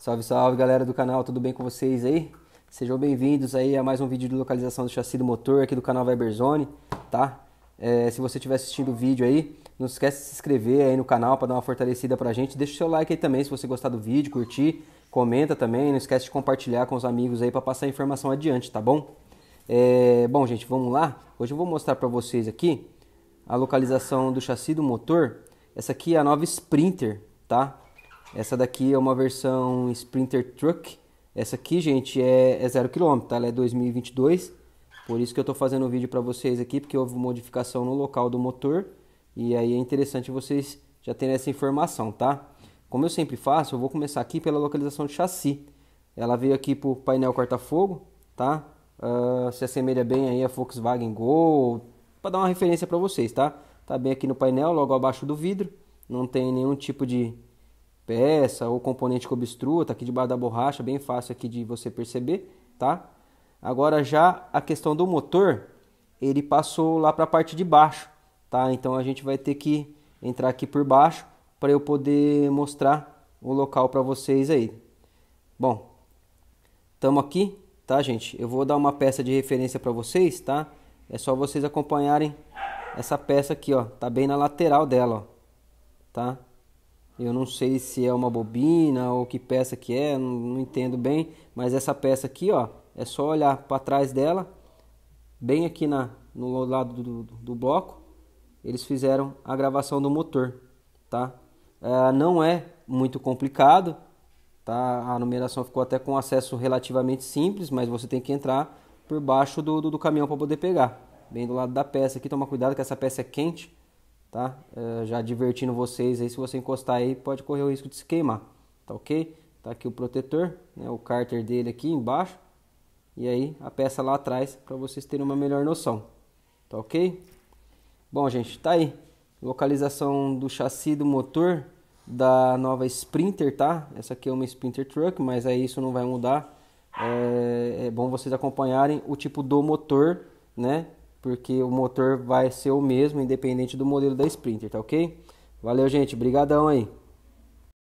Salve, salve galera do canal, tudo bem com vocês aí? Sejam bem-vindos aí a mais um vídeo de localização do chassi do motor aqui do canal Weberzone, tá? É, se você estiver assistindo o vídeo aí, não esquece de se inscrever aí no canal para dar uma fortalecida pra gente. Deixa o seu like aí também se você gostar do vídeo, curtir, comenta também. Não esquece de compartilhar com os amigos aí para passar a informação adiante, tá bom? É, bom, gente, vamos lá. Hoje eu vou mostrar para vocês aqui a localização do chassi do motor. Essa aqui é a nova Sprinter, tá? Essa daqui é uma versão Sprinter Truck. Essa aqui, gente, é, é 0km, tá? Ela é 2022. Por isso que eu estou fazendo o um vídeo para vocês aqui, porque houve modificação no local do motor. E aí é interessante vocês já terem essa informação, tá? Como eu sempre faço, eu vou começar aqui pela localização do chassi. Ela veio aqui pro painel corta-fogo, tá? Uh, se assemelha bem aí a Volkswagen Gol, para dar uma referência para vocês, tá? Tá bem aqui no painel, logo abaixo do vidro. Não tem nenhum tipo de peça ou componente que obstrua, tá aqui debaixo da borracha, bem fácil aqui de você perceber, tá? Agora já a questão do motor, ele passou lá para a parte de baixo, tá? Então a gente vai ter que entrar aqui por baixo para eu poder mostrar o local para vocês aí. Bom, estamos aqui, tá, gente? Eu vou dar uma peça de referência para vocês, tá? É só vocês acompanharem essa peça aqui, ó. Tá bem na lateral dela, ó. Tá? Eu não sei se é uma bobina ou que peça que é, não, não entendo bem, mas essa peça aqui, ó, é só olhar para trás dela, bem aqui na, no lado do, do bloco, eles fizeram a gravação do motor, tá? É, não é muito complicado, tá? A numeração ficou até com acesso relativamente simples, mas você tem que entrar por baixo do, do, do caminhão para poder pegar. Bem do lado da peça aqui, toma cuidado que essa peça é quente, tá? É, já divertindo vocês aí, se você encostar aí, pode correr o risco de se queimar, tá ok? Tá aqui o protetor, né, o cárter dele aqui embaixo, e aí a peça lá atrás, para vocês terem uma melhor noção, tá ok? Bom, gente, tá aí. Localização do chassi do motor da nova Sprinter, tá? Essa aqui é uma Sprinter Truck, mas aí isso não vai mudar. É, é bom vocês acompanharem o tipo do motor, né? porque o motor vai ser o mesmo, independente do modelo da Sprinter, tá ok? Valeu, gente. Brigadão aí.